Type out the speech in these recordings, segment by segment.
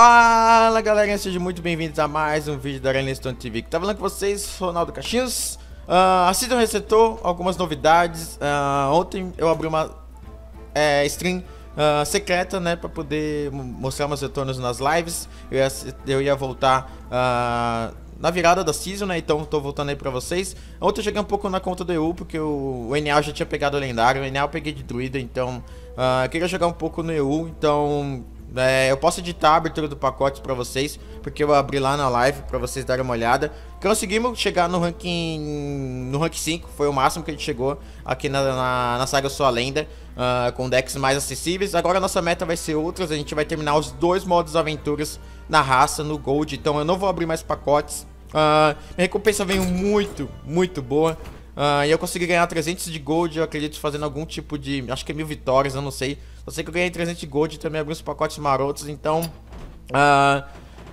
Fala galerinha, sejam muito bem-vindos a mais um vídeo da Arena Stone TV que tá falando com vocês, Ronaldo Caxias uh, ah, A Season resetou algumas novidades uh, Ontem eu abri uma é, stream uh, secreta, né, pra poder mostrar meus retornos nas lives Eu ia, eu ia voltar na virada da Season, né, então tô voltando aí pra vocês Ontem eu cheguei um pouco na conta do EU, porque o, o NA já tinha pegado o lendário O NA eu peguei de druida, então eu queria jogar um pouco no EU, então... É, eu posso editar a abertura do pacote para vocês, porque eu abri lá na live para vocês darem uma olhada. Conseguimos chegar no ranking no rank 5, foi o máximo que a gente chegou aqui na, na, na saga Sua Lenda, uh, com decks mais acessíveis. Agora nossa meta vai ser outras, a gente vai terminar os dois modos aventuras na raça, no Gold, então eu não vou abrir mais pacotes. Uh, minha recompensa veio muito, muito boa. Uh, e eu consegui ganhar 300 de gold, eu acredito, fazendo algum tipo de... Acho que é mil vitórias, eu não sei. Eu sei que eu ganhei 300 gold e também alguns pacotes marotos, então uh,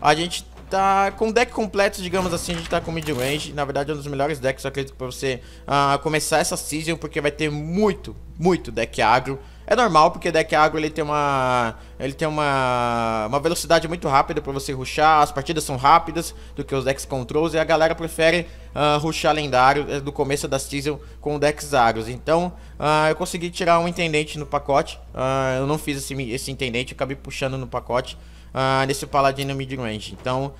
a gente tá com o deck completo, digamos assim, a gente tá com mid range. Na verdade, é um dos melhores decks, eu acredito, pra você uh, começar essa season, porque vai ter muito, muito deck agro. É normal, porque deck agro ele tem uma ele tem uma, uma velocidade muito rápida para você ruxar, as partidas são rápidas do que os decks controls e a galera prefere uh, ah, ruxar lendário eh, do começo da season com decks agros. Então uh, eu consegui tirar um intendente no pacote, uh, eu não fiz esse, esse intendente, eu acabei puxando no pacote. Uh, nesse paladino mid-range Então,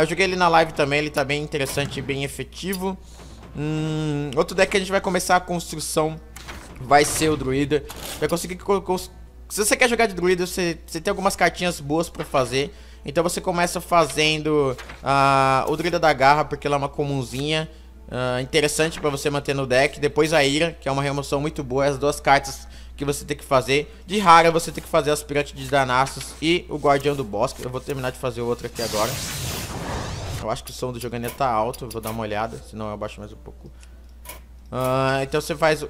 eu joguei ele na live também Ele tá bem interessante, bem efetivo hum, Outro deck que a gente vai começar a construção vai ser o druida. Vai conseguir colocar os... Se você quer jogar de druida, você, você tem algumas cartinhas boas pra fazer. Então você começa fazendo uh, o druida da garra, porque ela é uma comunzinha. Uh, interessante pra você manter no deck. Depois a ira, que é uma remoção muito boa. As duas cartas que você tem que fazer. De rara você tem que fazer aspirante de danassos e o guardião do bosque. Eu vou terminar de fazer o outro aqui agora. Eu acho que o som do joganet tá alto, vou dar uma olhada, senão eu abaixo mais um pouco. Uh, então você faz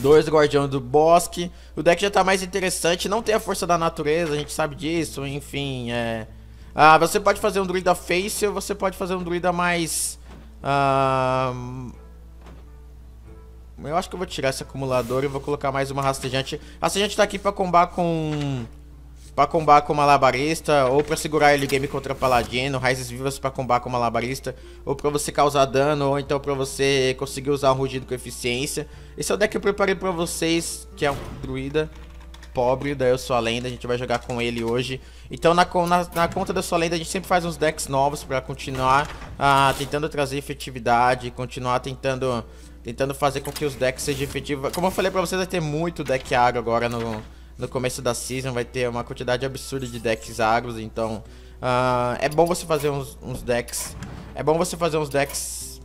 Dois Guardiões do Bosque. O deck já tá mais interessante. Não tem a Força da Natureza, a gente sabe disso. Enfim, é... Ah, você pode fazer um druida face ou você pode fazer um druida mais... Ah... Eu acho que eu vou tirar esse acumulador e vou colocar mais uma rastejante. Rastejante tá aqui pra combar com... Pra combar com Malabarista, ou pra segurar ele game contra Paladino, Raízes Vivas pra combar com Malabarista, ou pra você causar dano, ou então pra você conseguir usar um rugido com eficiência. Esse é o deck que eu preparei pra vocês, que é um druida pobre, daí eu sou a lenda, a gente vai jogar com ele hoje. Então na, na, na conta da sua lenda a gente sempre faz uns decks novos pra continuar ah, tentando trazer efetividade, continuar tentando, tentando fazer com que os decks sejam efetivos. Como eu falei pra vocês, vai ter muito deck agro agora no no começo da season vai ter uma quantidade absurda de decks agros, então uh, é bom você fazer uns, uns, decks. É bom você fazer uns decks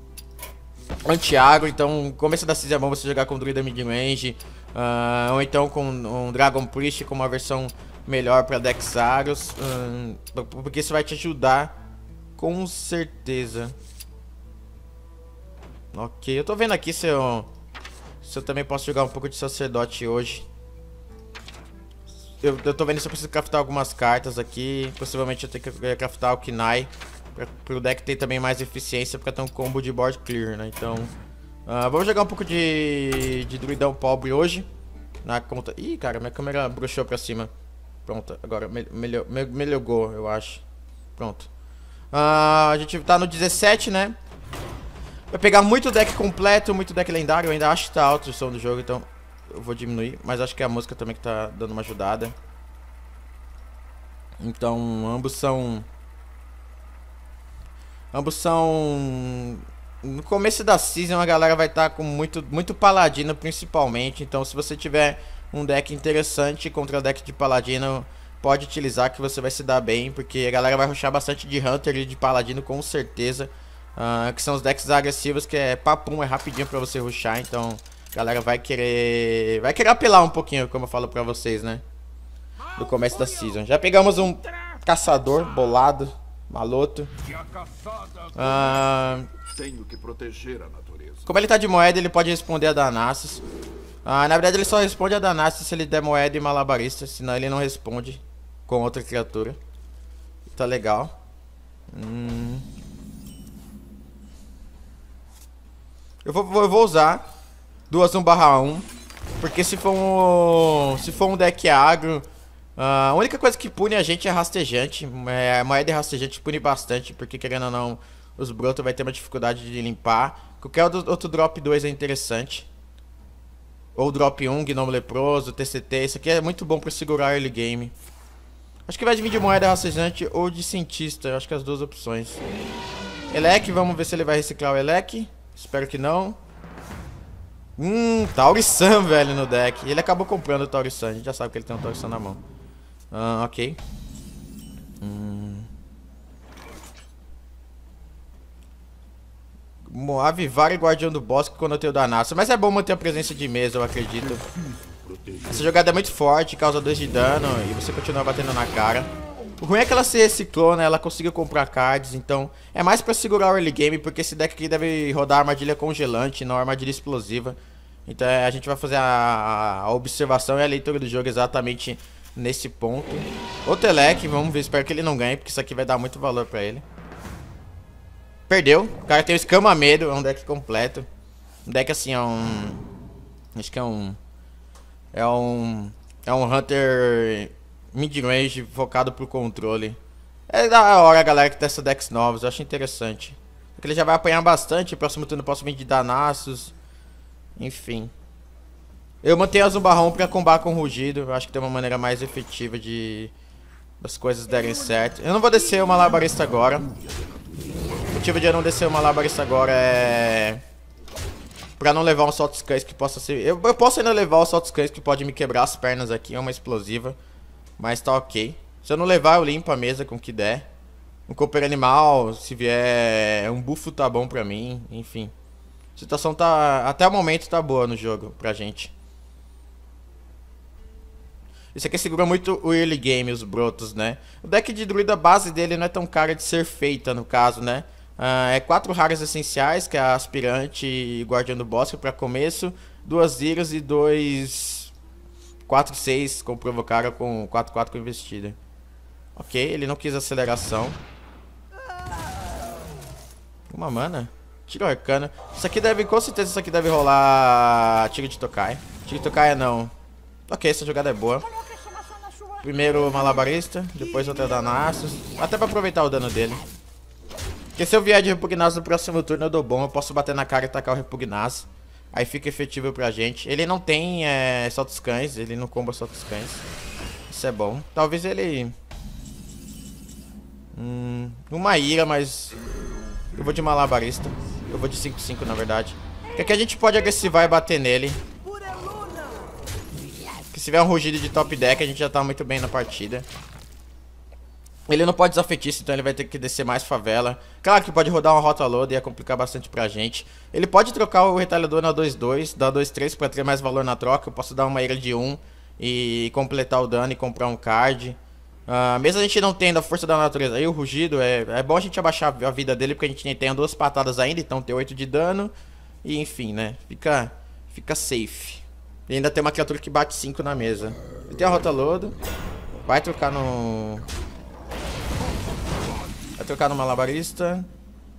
anti-agro, então no começo da season é bom você jogar com Druida mid uh, ou então com um Dragon Priest com uma versão melhor para decks agros, um, ah, porque isso vai te ajudar com certeza. Ok, eu tô vendo aqui se eu, se eu também posso jogar um pouco de sacerdote hoje eu, eu tô vendo se eu preciso craftar algumas cartas aqui. Possivelmente eu tenho que eh, craftar o Kinai. Pra, pro deck ter também mais eficiência, porque tem um combo de board clear, né? Então, uh, vamos jogar um pouco de, de Druidão Pobre hoje. Na conta... Ih, cara, minha câmera bruxou pra cima. Pronto, agora me, melhor, me, melhorou, eu acho. Pronto. Uh, a gente tá no 17, né? Vai pegar muito deck completo, muito deck lendário. Eu ainda acho que tá alto o som do jogo, então eu vou diminuir, mas acho que é a música também que tá dando uma ajudada. Então, ambos são ambos são no começo da season a galera vai estar tá com muito muito paladino principalmente, então se você tiver um deck interessante contra deck de paladino, pode utilizar que você vai se dar bem, porque a galera vai rushar bastante de Hunter e de Paladino com certeza. Uh, que são os decks agressivos, que é papum, é rapidinho pra você rushar, então a galera vai querer... Vai querer apelar um pouquinho, como eu falo pra vocês, né? No começo da season. Já pegamos um caçador bolado, maloto. Ah... Como ele tá de moeda, ele pode responder a Danassus. Ah, na verdade, ele só responde a Danassus se ele der moeda e malabarista. Senão ele não responde com outra criatura. Tá legal. Hum... Eu, vou, eu vou usar duas 1 barra 1. Porque se for um, se for um deck agro, ah, a única coisa que pune a gente é rastejante. É, a moeda rastejante pune bastante, porque querendo ou não, os brotos vai ter uma dificuldade de limpar. Qualquer outro drop 2 é interessante. Ou drop 1, gnomo leproso, TCT. Isso aqui é muito bom pra segurar early game. Acho que vai vir de moeda rastejante ou de cientista. Acho que as duas opções. Elec, vamos ver se ele vai reciclar o Elec. Espero que não. Hum, Taurisan, velho, no deck. Ele acabou comprando o Taurisan. A gente já sabe que ele tem um Taurisan na mão. Ah, ok. Hum. Avivar e Guardião do Bosque quando eu tenho Danassa. Mas é bom manter a presença de mesa, eu acredito. Essa jogada é muito forte, causa 2 de dano e você continua batendo na cara. O ruim é que ela se né? ela consiga comprar cards, então é mais pra segurar o early game, porque esse deck aqui deve rodar armadilha congelante, não armadilha explosiva. Então é, a gente vai fazer a, a observação e a leitura do jogo exatamente nesse ponto. O Telec, vamos ver, espero que ele não ganhe, porque isso aqui vai dar muito valor pra ele. Perdeu, o cara tem o Escama Medo, é um deck completo. Um deck assim, é um... Acho que é um... É um... É um Hunter midrange focado pro controle. É da hora, galera, que testa decks novos. Eu acho interessante. Porque ele já vai apanhar bastante. Próximo turno posso vir de Danassos. Enfim. Eu mantenho a Zumbarrão pra combar com o Rugido. Eu acho que tem uma maneira mais efetiva de... As coisas derem certo. Eu não vou descer uma Malabarista agora. O motivo de eu não descer uma Malabarista agora é... Pra não levar um Saltos Cães que possa ser... Eu, eu posso ainda levar o Saltos Cães que pode me quebrar as pernas aqui. É uma explosiva. Mas tá ok. Se eu não levar, eu limpo a mesa com o que der. Um cooper animal, se vier é um bufo tá bom pra mim, enfim. A situação tá. Até o momento tá boa no jogo pra gente. Isso aqui segura muito o early game, os brotos, né? O deck de druida base dele não é tão cara de ser feita, no caso, né? Uh, é quatro raras essenciais, que é a aspirante e guardião do bosque para começo, duas iras e dois 4-6 com provocada com 4-4 com investida. Ok, ele não quis aceleração. Uma mana. Tiro arcana. Isso aqui deve, com certeza, isso aqui deve rolar tiro de Tokai. Tiro de Tokai é não. Ok, essa jogada é boa. Primeiro Malabarista, depois outra Danassus. Até pra aproveitar o dano dele. Porque se eu vier de Repugnaz no próximo turno, eu dou bom. Eu posso bater na cara e tacar o Repugnaz. Aí fica efetivo pra gente. Ele não tem é, soltos cães, ele não comba soltos cães. Isso é bom. Talvez ele... Hum, uma ira, mas... Eu vou de malabarista. Eu vou de 5-5, na verdade. Porque aqui a gente pode agressivar e bater nele. Porque se tiver um rugido de top deck, a gente já tá muito bem na partida. Ele não pode usar isso, então ele vai ter que descer mais favela. Claro que pode rodar uma rota e ia complicar bastante pra gente. Ele pode trocar o retalhador na 2-2, dar 2-3 pra ter mais valor na troca. Eu posso dar uma ira de 1 e completar o dano e comprar um card. Uh, mesmo a gente não tendo a força da natureza aí, o rugido, é, é bom a gente abaixar a vida dele, porque a gente tem duas patadas ainda, então tem 8 de dano. E enfim, né, fica, fica safe. E ainda tem uma criatura que bate 5 na mesa. Ele tem a rota load. vai trocar no trocar no Malabarista.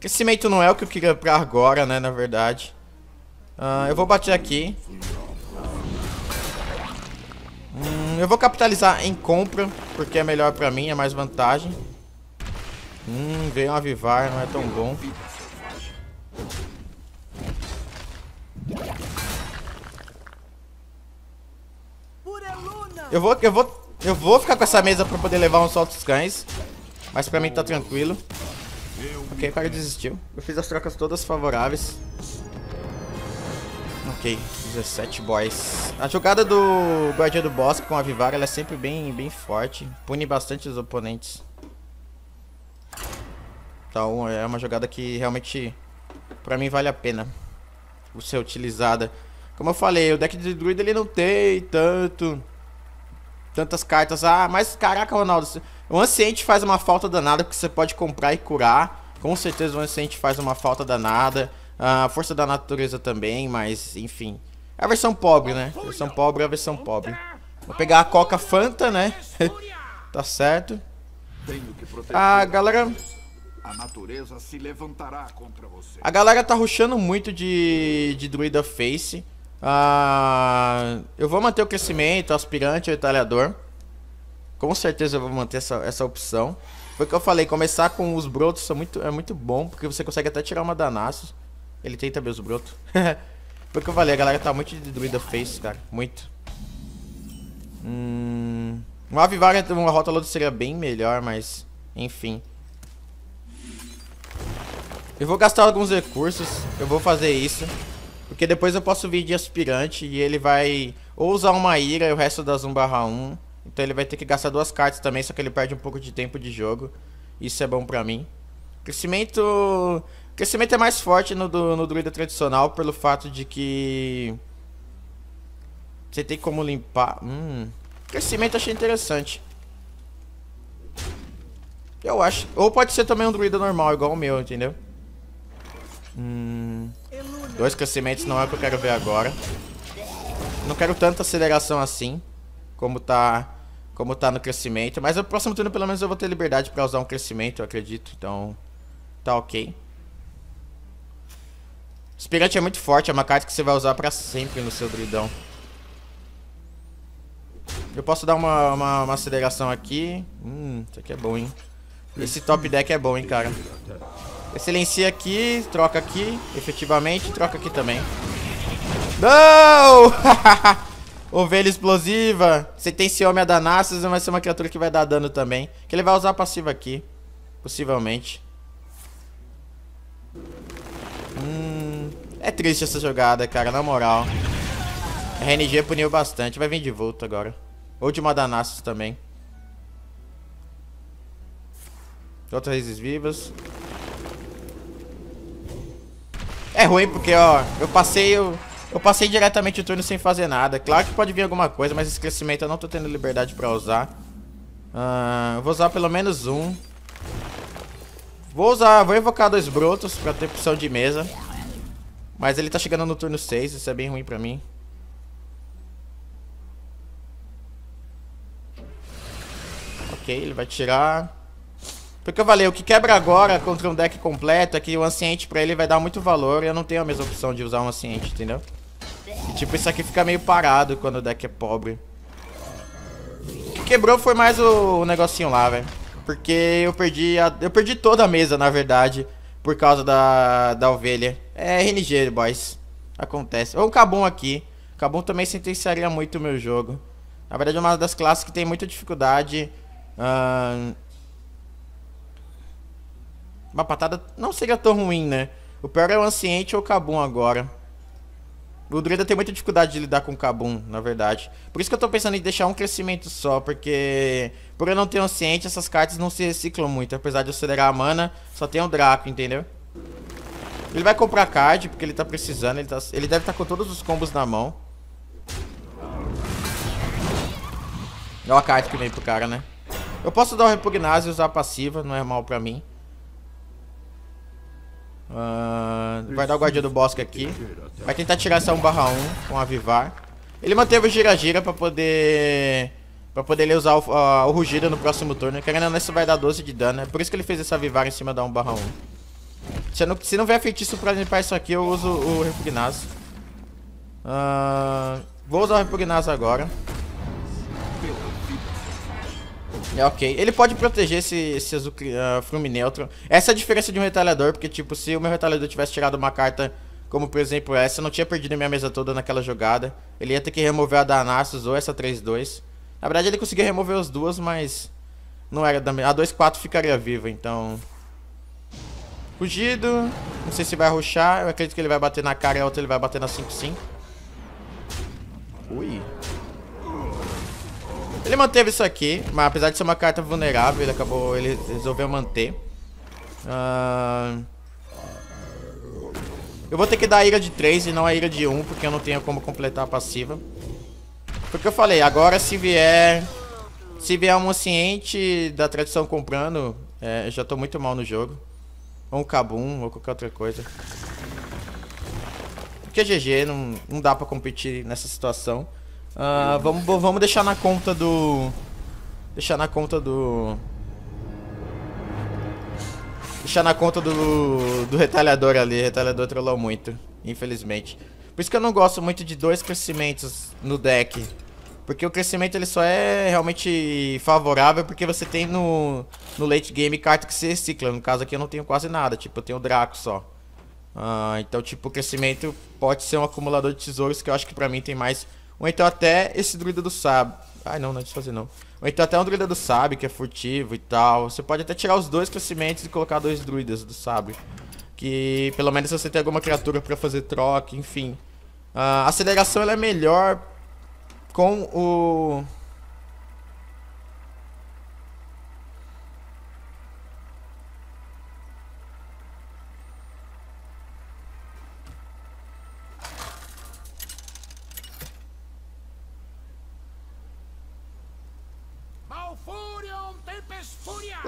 Esse não é o que eu queria pra agora, né, na verdade. Uh, eu vou bater aqui. Hum, eu vou capitalizar em compra, porque é melhor pra mim, é mais vantagem. Hum, veio um avivar, não é tão bom. Eu vou, eu vou, eu vou ficar com essa mesa pra poder levar uns altos cães. Mas pra mim tá tranquilo. Ok, o cara desistiu. Eu fiz as trocas todas favoráveis. Ok, 17 boys. A jogada do Guardião do Bosque com a Vivara ela é sempre bem, bem forte. Pune bastante os oponentes. Então é uma jogada que realmente, pra mim, vale a pena ser utilizada. Como eu falei, o deck de druid ele não tem tanto tantas cartas. Ah, mas caraca, Ronaldo, o Anciente faz uma falta danada, porque você pode comprar e curar. Com certeza o Anciente faz uma falta danada. A ah, Força da Natureza também, mas enfim. É a versão pobre, né? A versão pobre é a versão pobre. Vou pegar a Coca Fanta, né? tá certo. Ah, galera... A natureza se levantará contra você. A galera tá ruxando muito de, de druida face. Ah, eu vou manter o crescimento, aspirante, retalhador. Com certeza eu vou manter essa, essa opção. Foi o que eu falei, começar com os brotos é muito, é muito bom, porque você consegue até tirar uma danaço. Ele tem também os brotos. Foi o que eu falei, a galera tá muito de druida face, cara. Muito. Hum... Uma Avivara, então, uma rota load seria bem melhor, mas... Enfim. Eu vou gastar alguns recursos, eu vou fazer isso. Porque depois eu posso vir de aspirante e ele vai... Ou usar uma ira e o resto da 1 1. Então ele vai ter que gastar duas cartas também, só que ele perde um pouco de tempo de jogo. Isso é bom pra mim. Crescimento... Crescimento é mais forte no, do, no druida tradicional pelo fato de que... Você tem como limpar... Hum. Crescimento achei interessante. Eu acho. Ou pode ser também um druida normal, igual o meu, entendeu? Hum, dois crescimentos não é o que eu quero ver agora. Não quero tanta aceleração assim. Como tá como tá no crescimento. Mas no próximo turno, pelo menos, eu vou ter liberdade pra usar um crescimento, eu acredito. Então, tá ok. Aspirante é muito forte, é uma carta que você vai usar pra sempre no seu druidão. Eu posso dar uma, uma, uma aceleração aqui. Hum, isso aqui é bom, hein? Esse top deck é bom, hein, cara. Excelencia aqui, troca aqui, efetivamente, troca aqui também. Não! Ovelha explosiva. Você tem Ciome Adanasis, é vai é ser uma criatura que vai dar dano também. Que ele vai usar a passiva aqui. Possivelmente. Hum, é triste essa jogada, cara, na moral. RNG puniu bastante. Vai vir de volta agora. Outro de Madanassus também. Outras raízes vivas. É ruim porque, ó, eu passei o... Eu passei diretamente o turno sem fazer nada. Claro que pode vir alguma coisa, mas esse crescimento eu não tô tendo liberdade pra usar. Uh, vou usar pelo menos um. Vou usar, vou invocar dois brotos pra ter opção de mesa. Mas ele tá chegando no turno 6, isso é bem ruim pra mim. Ok, ele vai tirar... Porque eu falei, o que quebra agora contra um deck completo é que o Anciente pra ele vai dar muito valor e eu não tenho a mesma opção de usar um Anciente, entendeu? E tipo, isso aqui fica meio parado quando o deck é pobre. O que quebrou foi mais o, o negocinho lá, velho. Porque eu perdi a, eu perdi toda a mesa, na verdade, por causa da, da ovelha. É RNG, boys. Acontece. Ou o Cabum aqui. O Cabum também sentenciaria muito o meu jogo. Na verdade, é uma das classes que tem muita dificuldade. Uh... Uma patada não seria tão ruim, né? O pior é o Anciente ou o Cabum agora. O Druida tem muita dificuldade de lidar com o Kabum, na verdade. Por isso que eu tô pensando em deixar um crescimento só, porque... Por eu não ter um ciente, essas cartas não se reciclam muito. Apesar de acelerar a mana, só tem um Draco, entendeu? Ele vai comprar card, porque ele tá precisando. Ele, tá... ele deve estar tá com todos os combos na mão. Olha a carta que vem pro cara, né? Eu posso dar o um repugnaz e usar a passiva, não é mal pra mim. Uh, vai dar o Guardião do Bosque aqui. Vai tentar tirar essa 1 barra 1 com Avivar. Ele manteve o Gira-Gira pra poder... Pra poder ele usar o, uh, o Rugido no próximo turno. Querendo ou não, isso vai dar 12 de dano. É por isso que ele fez essa Avivar em cima da 1 barra 1. Se não, se não vier feitiço pra limpar isso aqui, eu uso o Repugnaz. Uh, vou usar o Repugnaz agora. É ok. Ele pode proteger esse, esse azul uh, frume neutro. Essa é a diferença de um retalhador, porque, tipo, se o meu retalhador tivesse tirado uma carta, como por exemplo essa, eu não tinha perdido minha mesa toda naquela jogada. Ele ia ter que remover a da Anastas ou essa 3-2. Na verdade, ele conseguia remover as duas, mas não era da A 2-4 ficaria viva, então... Fugido. Não sei se vai ruxar. Eu acredito que ele vai bater na cara e a outra ele vai bater na 5-5. Ui. Ele manteve isso aqui, mas apesar de ser uma carta vulnerável, ele acabou, ele resolveu manter. Uh... Eu vou ter que dar a ira de 3 e não a ira de 1, porque eu não tenho como completar a passiva. Porque eu falei, agora se vier... Se vier um onciente da tradição comprando, é, eu já tô muito mal no jogo. Ou um cabum, ou qualquer outra coisa. Porque GG, não, não dá pra competir nessa situação. Uh, vamos, vamos deixar na conta do... Deixar na conta do... Deixar na conta do, do retalhador ali. O retalhador trollou muito, infelizmente. Por isso que eu não gosto muito de dois crescimentos no deck. Porque o crescimento ele só é realmente favorável porque você tem no, no late game carta que se recicla. No caso aqui eu não tenho quase nada, tipo, eu tenho Draco só. Ah, então, tipo, o crescimento pode ser um acumulador de tesouros que eu acho que pra mim tem mais ou então até esse druida do Sab. Ai, não, não é desfazer não. Ou então até um druida do Sab, que é furtivo e tal. Você pode até tirar os dois crescimentos e colocar dois druidas do Sab. Que pelo menos você tem alguma criatura pra fazer troca, enfim. Ah, a aceleração ela é melhor com o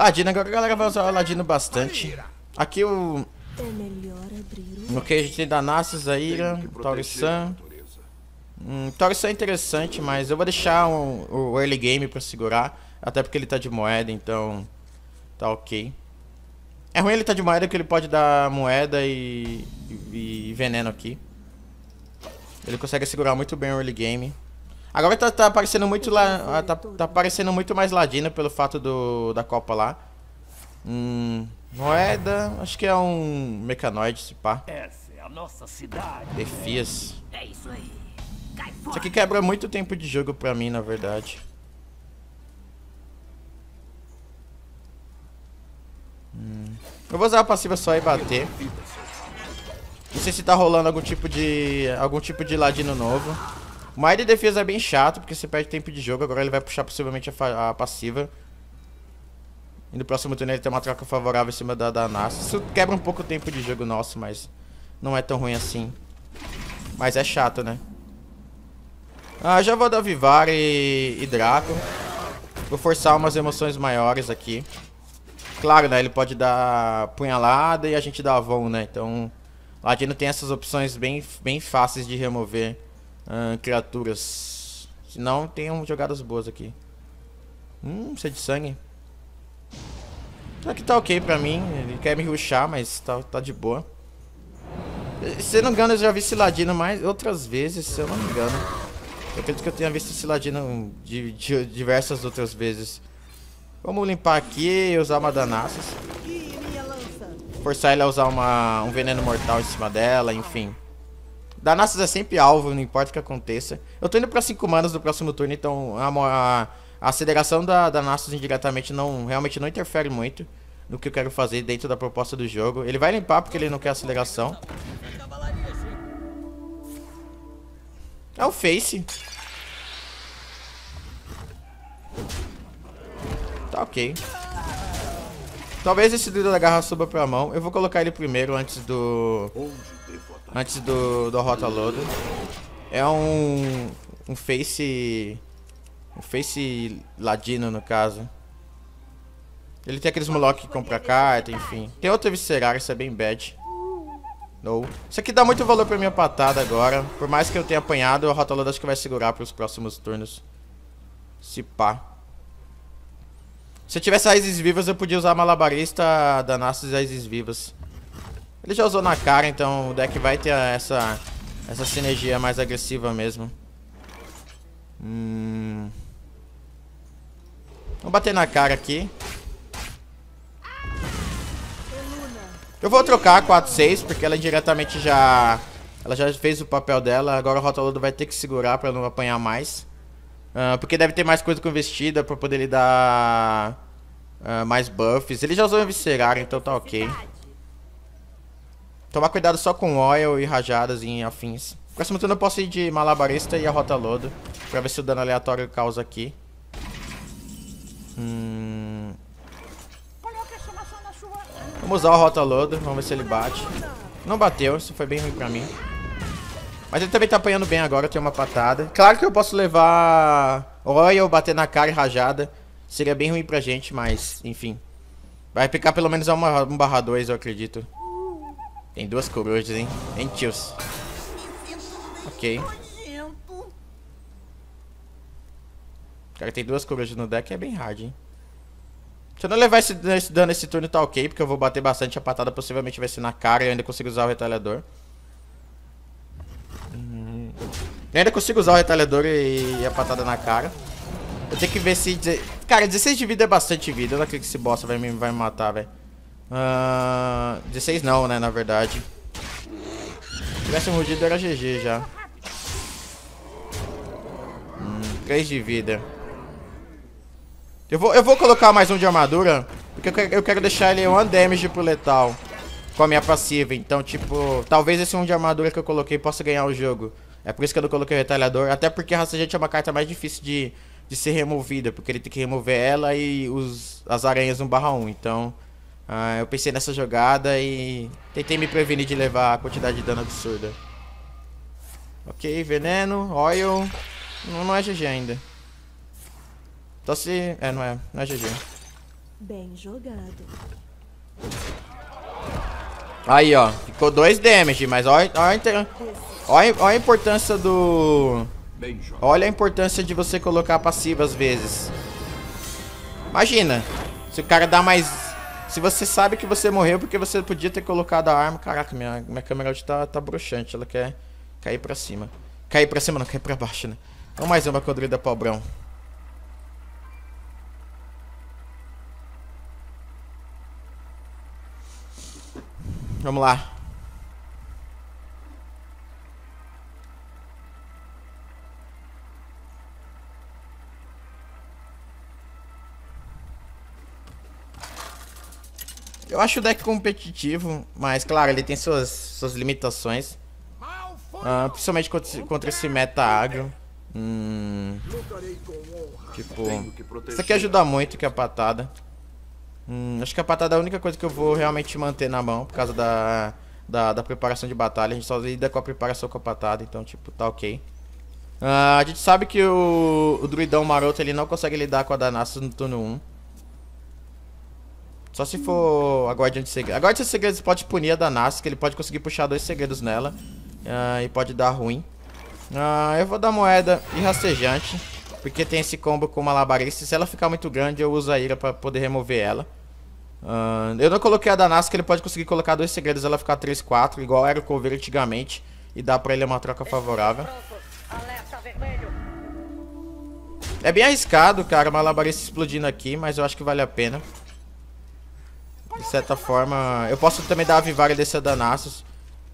Ladino, agora a galera vai usar o Ladino bastante. Aqui o... No é que a gente tem da Danasus, Aira, Taurisan. Hum, Taurisan é interessante, mas eu vou deixar o, early game pra segurar. Até porque ele tá de moeda, então... Tá ok. É ruim ele tá de moeda porque ele pode dar moeda e, e, e veneno aqui. Ele consegue segurar muito bem o early game. Agora tá, tá aparecendo muito lá. Ah, tá, tá aparecendo muito mais ladino pelo fato do, da Copa lá. Hum, moeda. Acho que é um mecanoide, se pá. Essa é a nossa cidade. Defias. É isso aí. Isso aqui quebra muito tempo de jogo pra mim, na verdade. Hum. Eu vou usar a passiva só e bater. Não sei se tá rolando algum tipo de. algum tipo de ladino novo. O Maia de defesa é bem chato, porque você perde tempo de jogo. Agora ele vai puxar possivelmente a, a passiva. E no próximo turno ele tem uma troca favorável em cima da Danasso. Isso quebra um pouco o tempo de jogo nosso, mas não é tão ruim assim. Mas é chato, né? Ah, já vou dar Vivar e, e Draco. Vou forçar umas emoções maiores aqui. Claro, né? Ele pode dar punhalada e a gente dá Avon, né? Então, Ladino tem essas opções bem, bem fáceis de remover hum, criaturas. não tenham jogadas boas aqui. Hum, sede é de sangue. Só que tá ok pra mim. Ele quer me ruxar, mas tá, tá de boa. Se não me engano, eu já vi esse mais outras vezes, se eu não me engano. Eu acredito que eu tenha visto esse de, de diversas outras vezes. Vamos limpar aqui e usar uma danaças. Forçar ele a usar uma, um veneno mortal em cima dela, enfim. Danasus é sempre alvo, não importa o que aconteça. Eu tô indo pra 5 manas do próximo turno, então a, a, a aceleração da Danasus indiretamente não, realmente não interfere muito no que eu quero fazer dentro da proposta do jogo. Ele vai limpar porque ele não quer aceleração. É o Face. Tá ok. Talvez esse dedo da garra suba pra mão. Eu vou colocar ele primeiro antes do antes do, do Rota Loader. É um, um face... Um face ladino, no caso. Ele tem aqueles moloch que compra carta, enfim. Tem outra visceral isso é bem bad. No. Isso aqui dá muito valor pra minha patada agora. Por mais que eu tenha apanhado, o Rota Loader acho que vai segurar pros próximos turnos. Se pá. Se eu tivesse raízes vivas, eu podia usar malabarista, Nasus e raízes vivas. Ele já usou na cara, então o deck vai ter essa, essa sinergia mais agressiva mesmo. Hum... Vou bater na cara aqui. Eu vou trocar 4-6, porque ela diretamente já... Ela já fez o papel dela, agora o Rotaludo vai ter que segurar pra não apanhar mais. Uh, porque deve ter mais coisa com vestida pra poder lhe dar uh, mais buffs. Ele já usou o Viscerar, então tá ok. Tomar cuidado só com oil e rajadas e afins. Com essa eu posso ir de malabarista e a rota lodo. Pra ver se o dano aleatório causa aqui. Hum... Vamos usar a rota lodo. Vamos ver se ele bate. Não bateu. Isso foi bem ruim pra mim. Mas ele também tá apanhando bem agora. Tem uma patada. Claro que eu posso levar oil, bater na cara e rajada. Seria bem ruim pra gente, mas enfim. Vai picar pelo menos a 1 barra 2, eu acredito. Tem duas corujas, hein? Tem tios. Ok. Cara, tem duas corujas no deck, é bem hard, hein? Se eu não levar esse, esse dano esse turno, tá ok, porque eu vou bater bastante a patada, possivelmente vai ser na cara e eu ainda consigo usar o retalhador. Hum. Eu ainda consigo usar o retalhador e, e a patada na cara. Eu tenho que ver se... Cara, 16 de vida é bastante vida. Eu não acredito que esse bosta vai me, vai me matar, velho. Uh, ah, 16 não, né, na verdade. Se tivesse mordido era GG já. Hum, 3 de vida. Eu vou, eu vou colocar mais um de armadura, porque eu quero, deixar ele 1 damage pro letal com a minha passiva. Então, tipo, talvez esse 1 um de armadura que eu coloquei possa ganhar o jogo. É por isso que eu não coloquei o retalhador. Até porque a gente é uma carta mais difícil de, de ser removida, porque ele tem que remover ela e os, as aranhas 1 barra 1. Então, ah, eu pensei nessa jogada e tentei me prevenir de levar a quantidade de dano absurda. Ok, veneno, oil. Não, não é GG ainda. Só se... É, não é. Não é GG. Bem jogado. Aí, ó. Ficou dois damage, mas olha, olha, olha, olha a importância do... Olha a importância de você colocar passiva às vezes. Imagina. Se o cara dá mais se você sabe que você morreu porque você podia ter colocado a arma. Caraca, minha, minha câmera hoje tá, tá bruxante. Ela quer cair pra cima. Cair pra cima, não, cair pra baixo, né? Vamos mais uma quadrilha pobrão. Vamos lá. Eu acho o deck competitivo, mas claro, ele tem suas, suas limitações. Ah, principalmente contra, contra esse meta agro. Hum, tipo, isso aqui ajuda muito que a patada. Hum, acho que a patada é a única coisa que eu vou realmente manter na mão, por causa da, da, da preparação de batalha. A gente só lida com a preparação com a patada, então, tipo, tá ok. Uh, a gente sabe que o, o druidão maroto ele não consegue lidar com a Danasso no turno 1. Só se for a Guardiã de Segredos. A Guardiã de Segredos pode punir a Nasca. ele pode conseguir puxar dois segredos nela. Uh, e pode dar ruim. Uh, eu vou dar moeda e rastejante, porque tem esse combo com malabarista. Se ela ficar muito grande, eu uso a ira pra poder remover ela. Uh, eu não coloquei a Nasca. ele pode conseguir colocar dois segredos ela ficar 3, 4, igual era o cover antigamente. E dá pra ele uma troca favorável. É bem arriscado, cara, malabarista explodindo aqui, mas eu acho que vale a pena. De certa forma, eu posso também dar a vivária desse Adanaços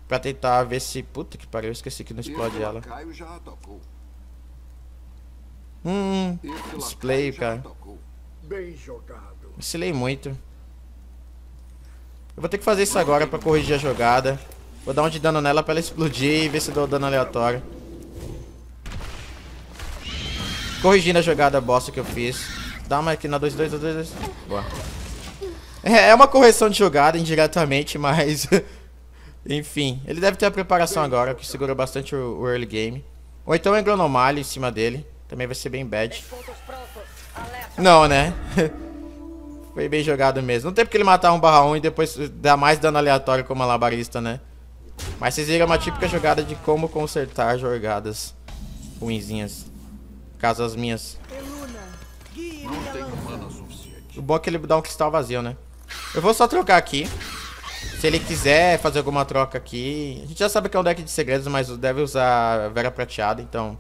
pra tentar ver se... Puta que pariu, eu esqueci que não explode ela. Hum, display, cara. Vacilei muito. Eu vou ter que fazer isso agora pra corrigir a jogada. Vou dar um de dano nela pra ela explodir e ver se dou dano aleatório. Corrigindo a jogada bosta que eu fiz. Dá uma aqui na 2, 2, 2, 2. Boa. É, é uma correção de jogada indiretamente, mas. Enfim, ele deve ter a preparação agora, que segurou bastante o, early game. Ou então é Glonomali em cima dele. Também vai ser bem bad. Não, né? Foi bem jogado mesmo. Não tem porque ele matar um barra 1 e depois dar mais dano aleatório como alabarista, né? Mas vocês viram uma típica jogada de como consertar jogadas ruinzinhas. Caso as minhas. O bom é que ele dá um cristal vazio, né? Eu vou só trocar aqui. Se ele quiser fazer alguma troca aqui... A gente já sabe que é um deck de segredos, mas deve usar Vera Prateada, então...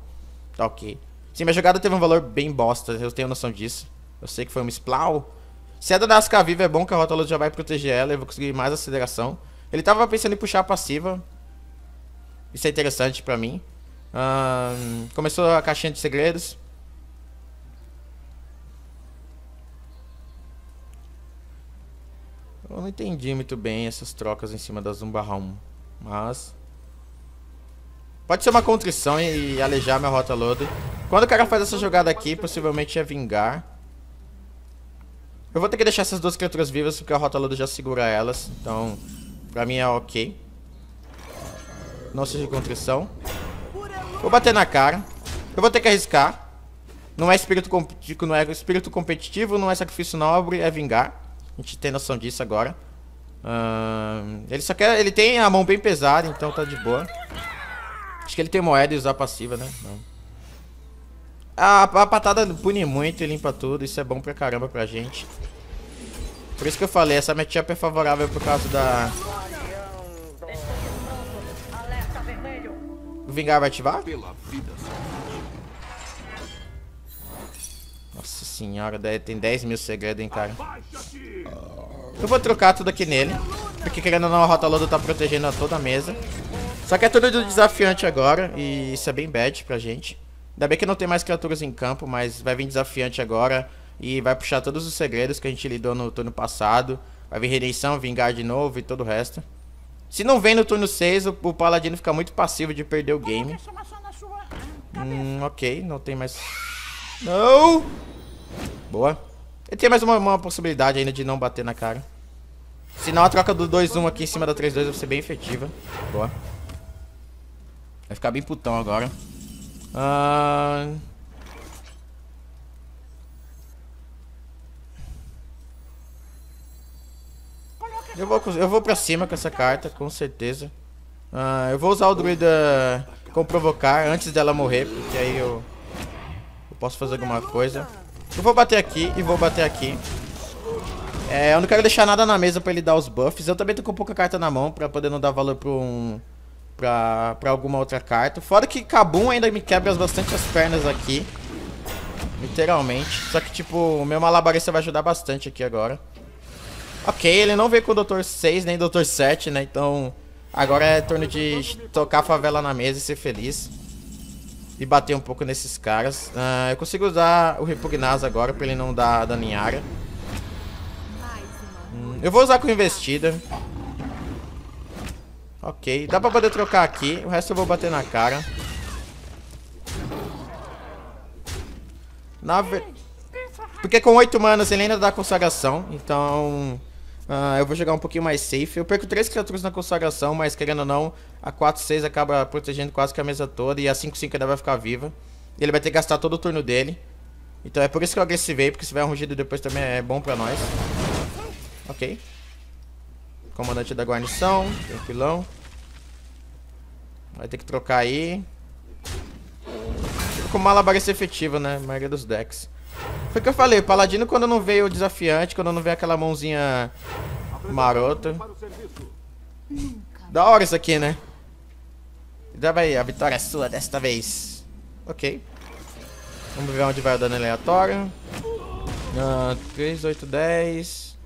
Tá ok. Sim, minha jogada teve um valor bem bosta, eu tenho noção disso. Eu sei que foi um Splau. Se é da Dadasca viva é bom que a Rótula já vai proteger ela, eu vou conseguir mais aceleração. Ele tava pensando em puxar a passiva. Isso é interessante pra mim. Um, começou a caixinha de segredos. Eu não entendi muito bem essas trocas em cima da Zumba 1. Mas... Pode ser uma contrição e, alejar minha rota load. Quando o cara faz essa jogada aqui, possivelmente é vingar. Eu vou ter que deixar essas duas criaturas vivas, porque a rota load já segura elas. Então, pra mim é ok. Não seja contrição. Vou bater na cara. Eu vou ter que arriscar. Não é espírito, tipo, não é espírito competitivo, não é sacrifício nobre, é vingar. A gente tem noção disso agora. Uh, ele só quer... Ele tem a mão bem pesada, então tá de boa. Acho que ele tem moeda e usar passiva, né? Não. A, a patada pune muito e limpa tudo. Isso é bom pra caramba pra gente. Por isso que eu falei, essa matchup é favorável por causa da... O Vingar vai ativar? Pela vida, Nossa senhora, tem 10 mil segredos, hein, cara. Eu vou trocar tudo aqui nele. Porque querendo ou não, a Rota Lodo tá protegendo toda a mesa. Só que é tudo desafiante agora. E isso é bem bad pra gente. Ainda bem que não tem mais criaturas em campo, mas vai vir desafiante agora. E vai puxar todos os segredos que a gente lidou no turno passado. Vai vir redenção, vingar de novo e todo o resto. Se não vem no turno 6, o, o Paladino fica muito passivo de perder o game. Ah, hum, ok, não tem mais... Não! Boa. Ele tem mais uma, uma, possibilidade ainda de não bater na cara. Se não a troca do 2-1 aqui em cima da 3-2 vai ser bem efetiva. Boa. Vai ficar bem putão agora. Ah. Eu vou, eu vou pra cima com essa carta, com certeza. Ah, eu vou usar o druida com provocar antes dela morrer, porque aí eu eu posso fazer alguma coisa. Eu vou bater aqui e vou bater aqui. É, eu não quero deixar nada na mesa pra ele dar os buffs. Eu também tô com pouca carta na mão pra poder não dar valor pra um... Pra, pra alguma outra carta. Fora que Kabum ainda me quebra bastante as pernas aqui. Literalmente. Só que, tipo, o meu malabarista vai ajudar bastante aqui agora. Ok, ele não veio com o Doutor 6 nem Doutor 7, né? Então, agora é turno de tocar a favela na mesa e ser feliz e bater um pouco nesses caras. Uh, eu consigo usar o Repugnaz agora pra ele não dar dano em área. Hum, eu vou usar com investida. Ok, dá pra poder trocar aqui. O resto eu vou bater na cara. Na ver... Porque com oito manas ele ainda dá consagração, então... Ah, eu vou jogar um pouquinho mais safe. Eu perco três criaturas na consagração, mas querendo ou não, a 4-6 acaba protegendo quase que a mesa toda e a 5-5 ainda vai ficar viva. E ele vai ter que gastar todo o turno dele. Então é por isso que eu agressivei, porque se vai rugido depois também é bom pra nós. Ok. Comandante da guarnição, tranquilão. Vai ter que trocar aí. Fica com malabarista efetiva, né? A maioria dos decks. Foi o que eu falei, Paladino quando não veio o desafiante, quando não veio aquela mãozinha marota. Da hora isso aqui, né? Dá aí, a vitória é sua desta vez. Ok. Vamos ver onde vai o dano aleatório. Ah, 3, 8, 10.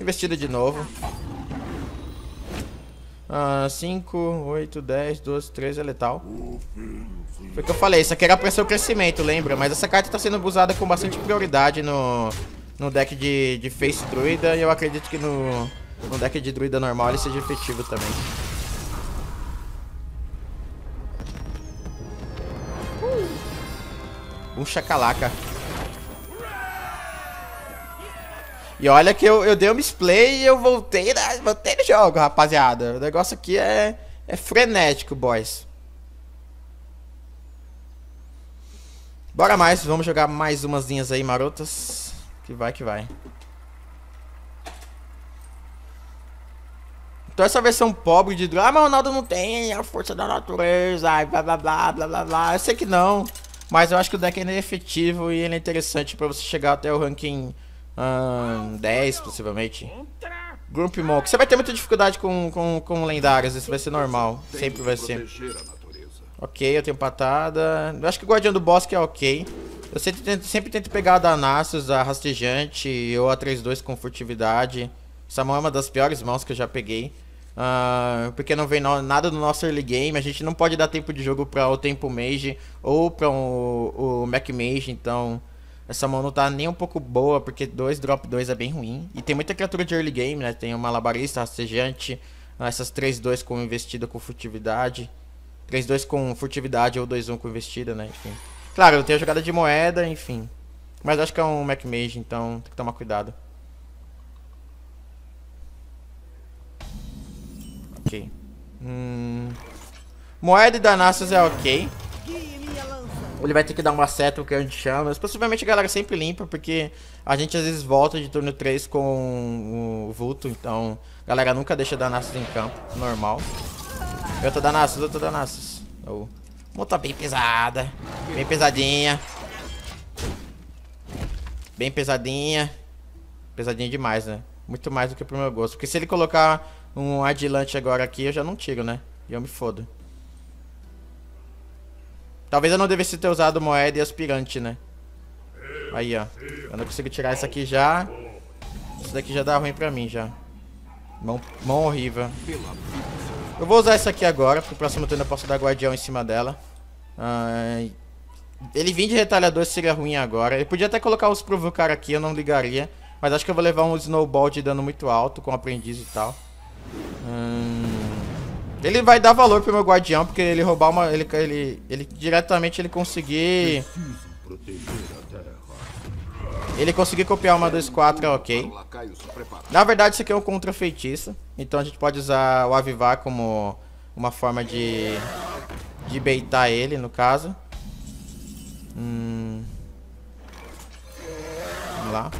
Investida de novo. Ah, 5, 8, 10, 12, 13 é letal. Foi o que eu falei, isso aqui era pra seu crescimento, lembra? Mas essa carta tá sendo usada com bastante prioridade no, no deck de, de Face Druida. E eu acredito que no, no deck de Druida normal ele seja efetivo também. Um chacalaca. E olha que eu, eu dei um misplay e eu voltei, na, né? voltei no jogo, rapaziada. O negócio aqui é, é frenético, boys. Bora mais, vamos jogar mais umas linhas aí marotas. Que vai, que vai. Então essa versão pobre de Ah, mas Ronaldo não tem a força da natureza, blá blá blá blá blá blá. Eu sei que não. Mas eu acho que o deck é efetivo e ele é interessante pra você chegar até o ranking Hum, 10, possivelmente. Grump Monk. Você vai ter muita dificuldade com, com, com lendários, isso vai ser normal. Sempre vai ser. Ok, eu tenho patada. Eu acho que o Guardião do Bosque é ok. Eu sempre tento, sempre tento pegar a Danassus, a Rastejante ou a 3-2 com furtividade. Essa mão é uma das piores mãos que eu já peguei. Uh, porque não vem no, nada do nosso early game. A gente não pode dar tempo de jogo para o Tempo Mage ou para o, o Mac Mage, então... Essa mão não tá nem um pouco boa, porque 2 drop 2 é bem ruim. E tem muita criatura de early game, né? Tem o Malabarista, Rastejante, essas 3-2 com investida com furtividade. 3-2 com furtividade ou 2-1 com investida, né? Enfim. Claro, eu tenho a jogada de moeda, enfim. Mas acho que é um Mac Mage, então tem que tomar cuidado. Ok. Hum... Moeda e Danassus é ok. ok. Ou ele vai ter que dar uma seta, o que a gente chama. Mas possivelmente a galera sempre limpa, porque a gente às vezes volta de turno 3 com o vulto. Então a galera nunca deixa Danassus em campo, normal. Eu tô Danassus, eu tô Danassus. Oh. Monta tá bem pesada, bem pesadinha. Bem pesadinha. Pesadinha demais, né? Muito mais do que pro meu gosto. Porque se ele colocar um adilante agora aqui, eu já não tiro, né? E eu me fodo. Talvez eu não devesse ter usado moeda e aspirante, né? Aí, ó. Eu não consigo tirar essa aqui já. Isso daqui já dá ruim pra mim, já. Mão, mão horrível. Eu vou usar essa aqui agora, porque o próximo turno eu posso dar guardião em cima dela. Ai... Ele vir de retalhador seria ruim agora. Ele podia até colocar os provocar aqui, eu não ligaria. Mas acho que eu vou levar um snowball de dano muito alto com aprendiz e tal. Ele vai dar valor pro meu guardião, porque ele roubar uma. Ele, ele, ele diretamente ele conseguir. Ele conseguir copiar uma 2, 4 é ok. Na verdade, isso aqui é um contra feitiço. Então a gente pode usar o avivar como uma forma de. De beitar ele, no caso. Hum. Vamos lá.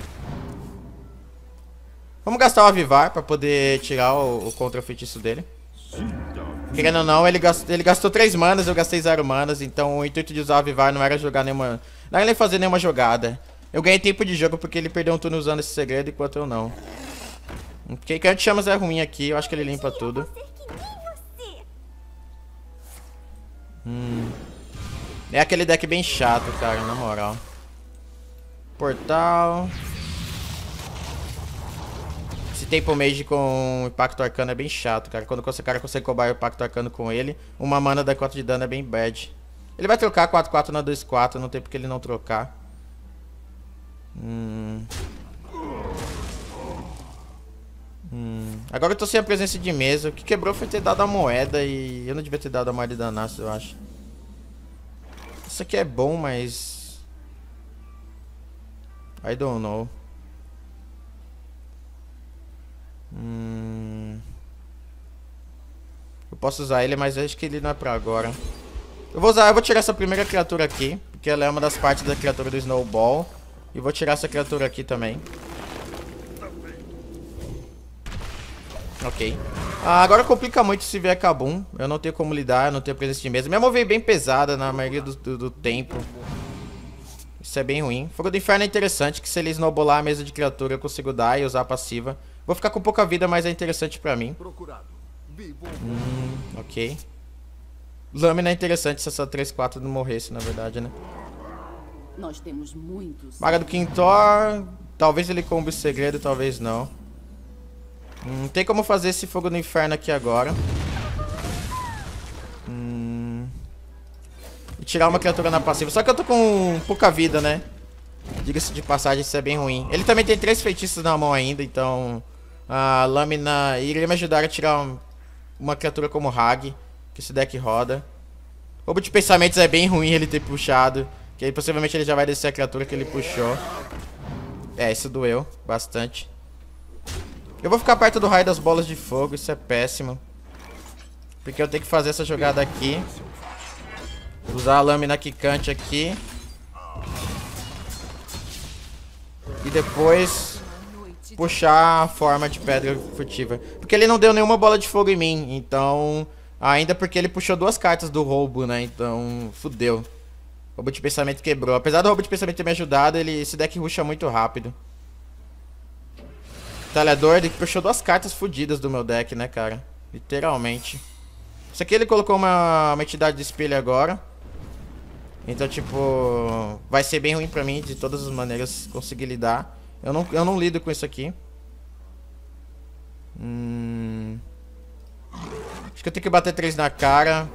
Vamos gastar o avivar pra poder tirar o, o contra feitiço dele. Sim. Querendo ou não, ele gastou, ele gastou 3 manas, eu gastei 0 manas, então o intuito de usar a Vivar não era jogar nenhuma. Não era nem fazer nenhuma jogada. Eu ganhei tempo de jogo porque ele perdeu um turno usando esse segredo enquanto eu não. Porque gente Chamas é ruim aqui, eu acho que ele limpa tudo. Hum. É aquele deck bem chato, cara, na moral. Portal. Esse Temple Mage com Impacto Arcano é bem chato, cara. Quando o cara consegue cobrar o Impacto Arcano com ele, uma mana dá 4 de dano é bem bad. Ele vai trocar 4-4 na 2-4, não tem porque ele não trocar. Hum. Hum. Agora eu tô sem a presença de mesa. O que quebrou foi ter dado a moeda e eu não devia ter dado a moeda de danaço, eu acho. Isso aqui é bom, mas... I don't know. Hum... Eu posso usar ele, mas eu acho que ele não é pra agora. Eu vou usar, eu vou tirar essa primeira criatura aqui, porque ela é uma das partes da criatura do Snowball. E vou tirar essa criatura aqui também. Ok. Ah, agora complica muito se vier Kabum. Eu não tenho como lidar, não tenho presença de mesa. Minha mão veio bem pesada na maioria do, do, do tempo. Isso é bem ruim. Fogo do Inferno é interessante, que se ele snowballar a mesa de criatura, eu consigo dar e usar a passiva. Vou ficar com pouca vida, mas é interessante pra mim. Hum, ok. Lâmina é interessante se essa 3-4 não morresse, na verdade, né? Nós temos muitos. Maga do Quintor. Talvez ele combe o segredo, talvez não. Hum, tem como fazer esse fogo no inferno aqui agora. Hum, tirar uma criatura na passiva. Só que eu tô com pouca vida, né? Diga-se de passagem, isso é bem ruim. Ele também tem três feitiços na mão ainda, então a lâmina iria me ajudar a tirar um, uma criatura como Hag, que esse deck roda. Roubo de pensamentos é bem ruim ele ter puxado, que aí, possivelmente ele já vai descer a criatura que ele puxou. É, isso doeu bastante. Eu vou ficar perto do raio das bolas de fogo, isso é péssimo. Porque eu tenho que fazer essa jogada aqui. Usar a lâmina quicante aqui. E depois puxar a forma de pedra furtiva. Porque ele não deu nenhuma bola de fogo em mim, então... Ainda porque ele puxou duas cartas do roubo, né? Então, fudeu. O roubo de pensamento quebrou. Apesar do roubo de pensamento ter me ajudado, ele, esse deck ruxa muito rápido. Talhador, ele puxou duas cartas fodidas do meu deck, né, cara? Literalmente. Isso aqui ele colocou uma, uma entidade de espelho agora. Então, tipo, vai ser bem ruim pra mim, de todas as maneiras, conseguir lidar. Eu não, eu não lido com isso aqui. Hum... Acho que eu tenho que bater três na cara.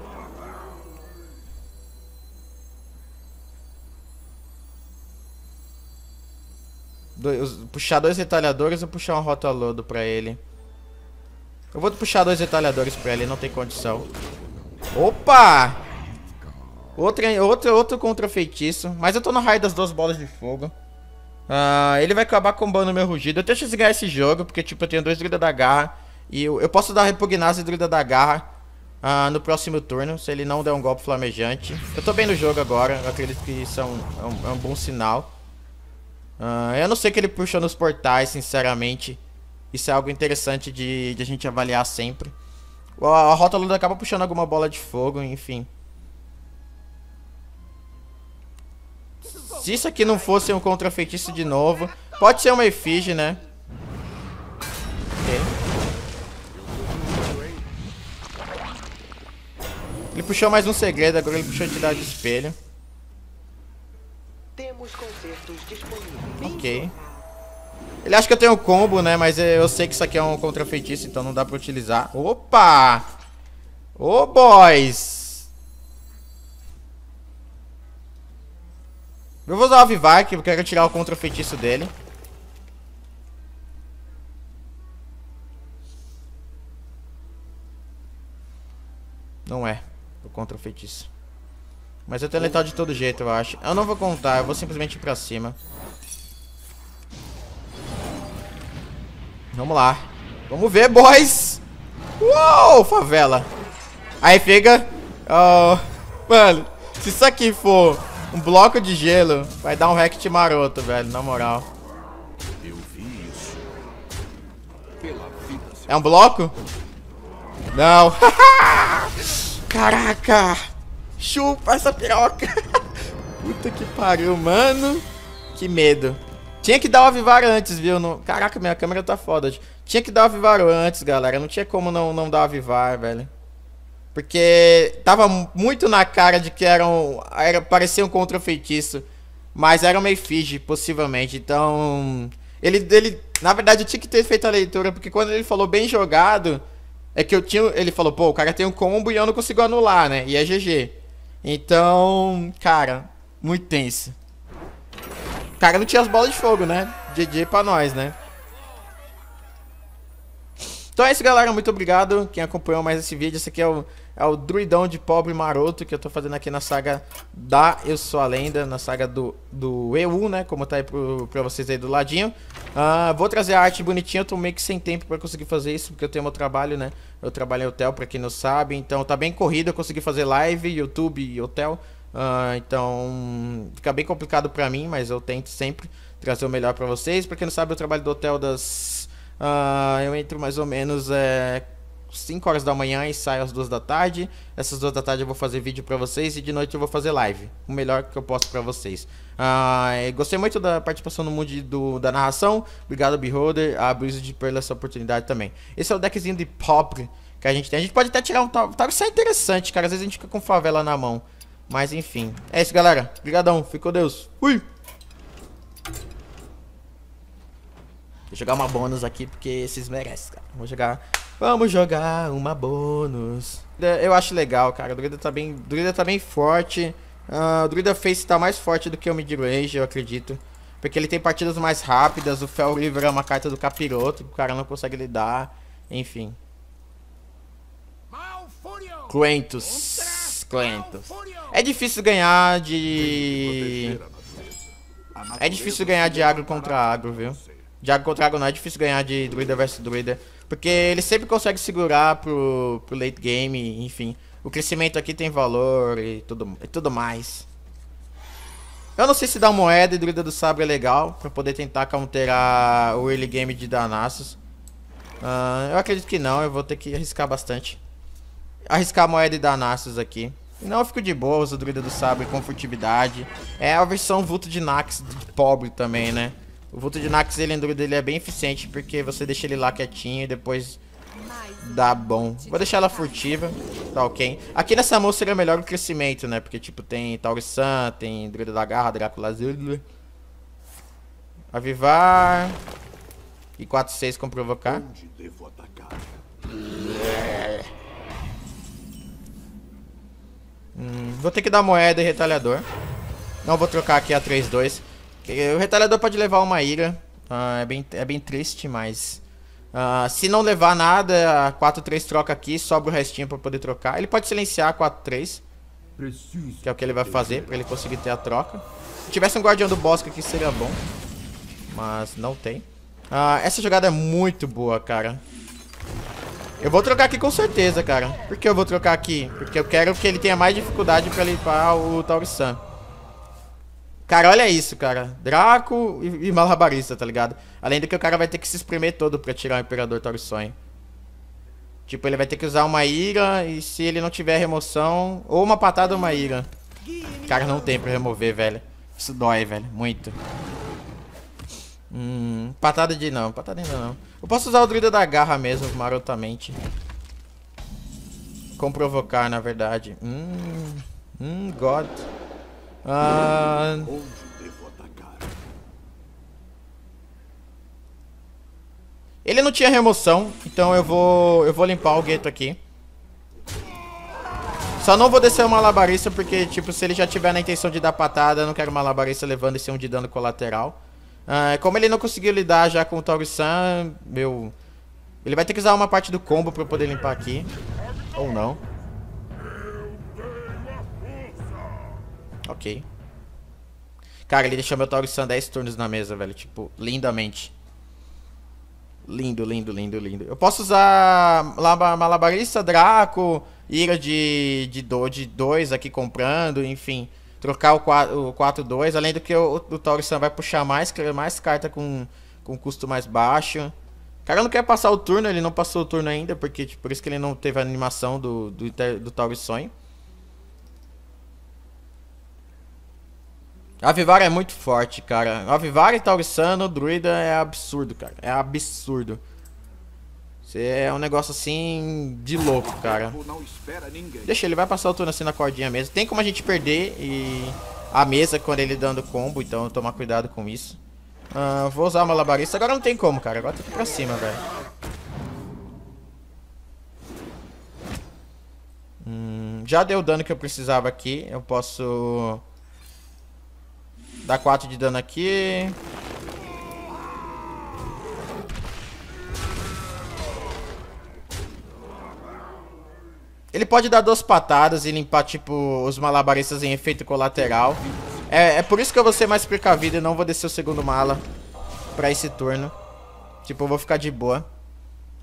puxar dois retalhadores ou puxar uma rota lodo pra ele? Eu vou puxar dois retalhadores pra ele, não tem condição. Opa! Outro, outro, outro contra feitiço. Mas eu tô no raio das duas bolas de fogo. Uh, ele vai acabar combando meu rugido. Eu deixo de ganhar esse jogo, porque tipo, eu tenho dois druidas da garra. E eu, eu posso dar repugnância e druida da garra uh, no próximo turno, se ele não der um golpe flamejante. Eu tô bem no jogo agora, eu acredito que isso é um, é um, é um bom sinal. Uh, eu não sei que ele puxou nos portais, sinceramente. Isso é algo interessante de, de a gente avaliar sempre. A a lula acaba puxando alguma bola de fogo, enfim. Se isso aqui não fosse um contrafeitiço de novo, pode ser uma efígie, né? Ele puxou mais um segredo, agora ele puxou a entidade de espelho. Ok. Ele acha que eu tenho um combo, né? Mas é, eu sei que isso aqui é um contrafeitiço, então não dá pra utilizar. Opa! Ô, oh, boys! Eu vou usar o Avivar, que eu quero tirar o contra-feitiço dele. Não é o contra-feitiço. Mas eu tenho letal de todo jeito, eu acho. Eu não vou contar, eu vou simplesmente ir pra cima. Vamos lá. Vamos ver, boys! Uou, favela! Aí fica... Oh, mano, se isso aqui for um bloco de gelo vai dar um rect maroto, velho, na moral. É um bloco? Não. Caraca! Chupa essa piroca! Puta que pariu, mano. Que medo. Tinha que dar o avivar antes, viu? Não... Caraca, minha câmera tá foda. Tinha que dar o avivar antes, galera. Não tinha como não, não dar o avivar, velho. Porque tava muito na cara de que eram. Era, parecia um contra-feitiço. Mas era uma efígie, possivelmente. Então. Ele, ele. Na verdade, eu tinha que ter feito a leitura, porque quando ele falou bem jogado, é que eu tinha. Ele falou, pô, o cara tem um combo e eu não consigo anular, né? E é GG. Então. Cara, muito tenso. O cara não tinha as bolas de fogo, né? GG pra nós, né? Então é isso, galera. Muito obrigado quem acompanhou mais esse vídeo. Esse aqui é o é o druidão de pobre maroto que eu tô fazendo aqui na saga da Eu Sou a Lenda, na saga do, do EU, né, como tá aí pro, pra vocês aí do ladinho. Uh, vou trazer a arte bonitinha, eu tô meio que sem tempo pra conseguir fazer isso, porque eu tenho meu trabalho, né, eu trabalho em hotel, pra quem não sabe, então tá bem corrido, eu consegui fazer live, YouTube e hotel, uh, então fica bem complicado pra mim, mas eu tento sempre trazer o melhor pra vocês. Pra quem não sabe, eu trabalho do hotel das... Uh, eu entro mais ou menos... É, 5 horas da manhã e saio às 2 da tarde. Essas 2 da tarde eu vou fazer vídeo para vocês e de noite eu vou fazer live. O melhor que eu posso para vocês. Ah, gostei muito da participação no mundo do, da narração. Obrigado, Beholder, a Brisa de Perla essa oportunidade também. Esse é o deckzinho de pobre que a gente tem. A gente pode até tirar um top. isso é interessante, cara. Às vezes a gente fica com favela na mão. Mas enfim. É isso, galera. Obrigadão. Ficou Deus. Fui! Vou jogar uma bônus aqui porque vocês merecem, cara. Vou jogar Vamos jogar uma bônus. É, eu acho legal, cara. O Druida tá bem, Druida tá bem forte. Uh, o Druida Face tá mais forte do que o Midrange, eu acredito. Porque ele tem partidas mais rápidas. O Fel River é uma carta do capiroto que o cara não consegue lidar. Enfim. Quentos. Quentos. É difícil ganhar de. É difícil ganhar de agro contra agro, viu? Diago contra Dragonite é difícil ganhar de druida versus druida. Porque ele sempre consegue segurar pro, pro late game, enfim. O crescimento aqui tem valor e tudo, e tudo mais. Eu não sei se dar moeda e druida do sabre é legal. Pra poder tentar counterar o early game de Danassus. Uh, ah, eu acredito que não, eu vou ter que arriscar bastante. Arriscar a moeda e Danassus aqui. Não, eu fico de boa, uso druida do sabre com furtividade. É a versão vulto de Nax de pobre também, né? O vulto de Nax, ele enduro dele é bem eficiente, porque você deixa ele lá quietinho e depois dá bom. Vou deixar ela furtiva, tá ok. Aqui nessa moça seria melhor o crescimento, né? Porque, tipo, tem Taurisan, tem Druida da Garra, Drácula Azul. Avivar. E 4-6 com provocar. Hum, vou ter que dar moeda e retalhador. Não vou trocar aqui a 3-2. O retalhador pode levar uma ira. Tá? é, bem, é bem triste, mas... Ah, se não levar nada, 4-3 troca aqui, sobra o restinho pra poder trocar. Ele pode silenciar 4-3. Que é o que ele vai fazer, pra ele conseguir ter a troca. Se tivesse um guardião do bosque aqui, seria bom. Mas não tem. Ah, essa jogada é muito boa, cara. Eu vou trocar aqui com certeza, cara. Por que eu vou trocar aqui? Porque eu quero que ele tenha mais dificuldade pra limpar o Taurisan. Cara, olha isso, cara. Draco e, e malabarista, tá ligado? Além do que o cara vai ter que se espremer todo pra tirar o Imperador Toro Sonho. Tipo, ele vai ter que usar uma ira e se ele não tiver remoção... Ou uma patada ou uma ira. Cara, não tem pra remover, velho. Isso dói, velho. Muito. Hum, patada de não. Patada ainda não. Eu posso usar o druida da garra mesmo, marotamente. Com provocar, na verdade. Hum, hum, God. Ah... Ele não tinha remoção, então eu vou eu vou limpar o gueto aqui. Só não vou descer o malabarista, porque, tipo, se ele já tiver na intenção de dar patada, eu não quero malabarista levando esse 1 um de dano colateral. Ah, como ele não conseguiu lidar já com o Toru-san, meu... Ele vai ter que usar uma parte do combo pra eu poder limpar aqui. Ou não. Ok. Cara, ele deixou meu Taurissan 10 turnos na mesa, velho. Tipo, lindamente. Lindo, lindo, lindo, lindo. Eu posso usar Malabarista, Draco, Ira de, de, do, de 2 aqui comprando, enfim. Trocar o 4-2. Além do que o, o Taurissan vai puxar mais, é mais carta com, com custo mais baixo. O cara não quer passar o turno, ele não passou o turno ainda, porque tipo, por isso que ele não teve a animação do, do, do Tauri Sonho. Avivara é muito forte, cara. Avivara e Taurissano, Druida é absurdo, cara. É absurdo. Você é um negócio assim de louco, cara. Tipo, Deixa, ele vai passar o turno assim na cordinha mesmo. Tem como a gente perder e a mesa quando ele dando combo, então tomar cuidado com isso. Ah, vou usar o malabarista. Agora não tem como, cara. Agora tem que ir pra cima, velho. Hum, já deu o dano que eu precisava aqui. Eu posso Dá 4 de dano aqui. Ele pode dar duas patadas e limpar, tipo, os malabaristas em efeito colateral. É, é por isso que eu vou ser mais precavido e não vou descer o segundo mala pra esse turno. Tipo, eu vou ficar de boa.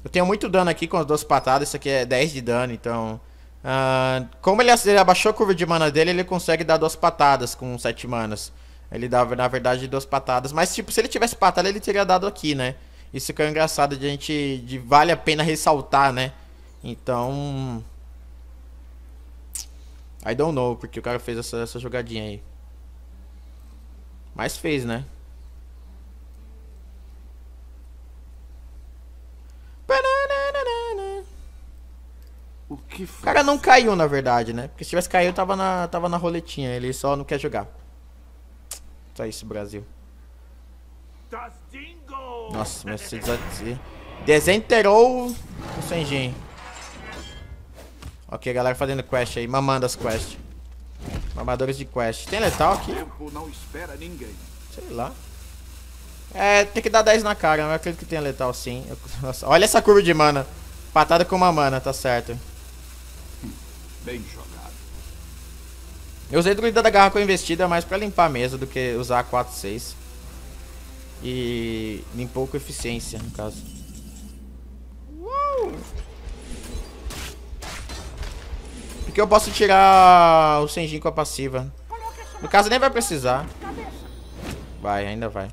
Eu tenho muito dano aqui com as duas patadas. Isso aqui é 10 de dano, então... Uh, como ele, ele abaixou a curva de mana dele, ele consegue dar duas patadas com 7 manas. Ele dava, na verdade, duas patadas. Mas, tipo, se ele tivesse patada, ele teria dado aqui, né? Isso que é engraçado de a gente. De vale a pena ressaltar, né? Então. I don't know, porque o cara fez essa, essa jogadinha aí. Mas fez, né? O que foi? O cara não caiu, na verdade, né? Porque se tivesse caído, tava na, tava na roletinha. Ele só não quer jogar. Tá esse Brasil. Nossa, me AT. Desenterou o Senjin. Ok, galera fazendo quest aí, mamando as quests. Mamadores de quest. Tem letal aqui? Sei lá. É, tem que dar 10 na cara, eu acredito que tem letal sim. Eu... Nossa, olha essa curva de mana. Patada com uma mana, tá certo. Bem jogado. Eu usei druida da garra com investida mais pra limpar mesmo do que usar a 4-6. E limpou com eficiência, no caso. Uou! Porque eu posso tirar o Senjin com a passiva. No caso, nem vai precisar. Vai, ainda vai.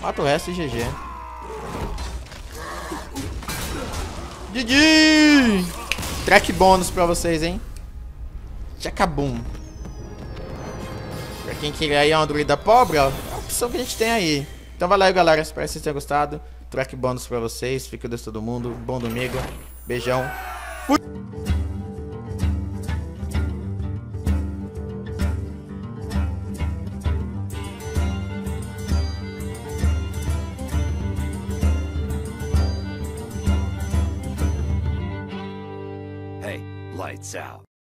Mata o resto e GG. Didi, Track bônus pra vocês, hein? Tchacabum. Pra quem queria aí uma druida pobre, ó, é a opção que a gente tem aí. Então valeu, galera. Espero que vocês tenham gostado. Track bônus pra vocês. Fica Deus todo mundo. Bom domingo. Beijão. Fui! lights out.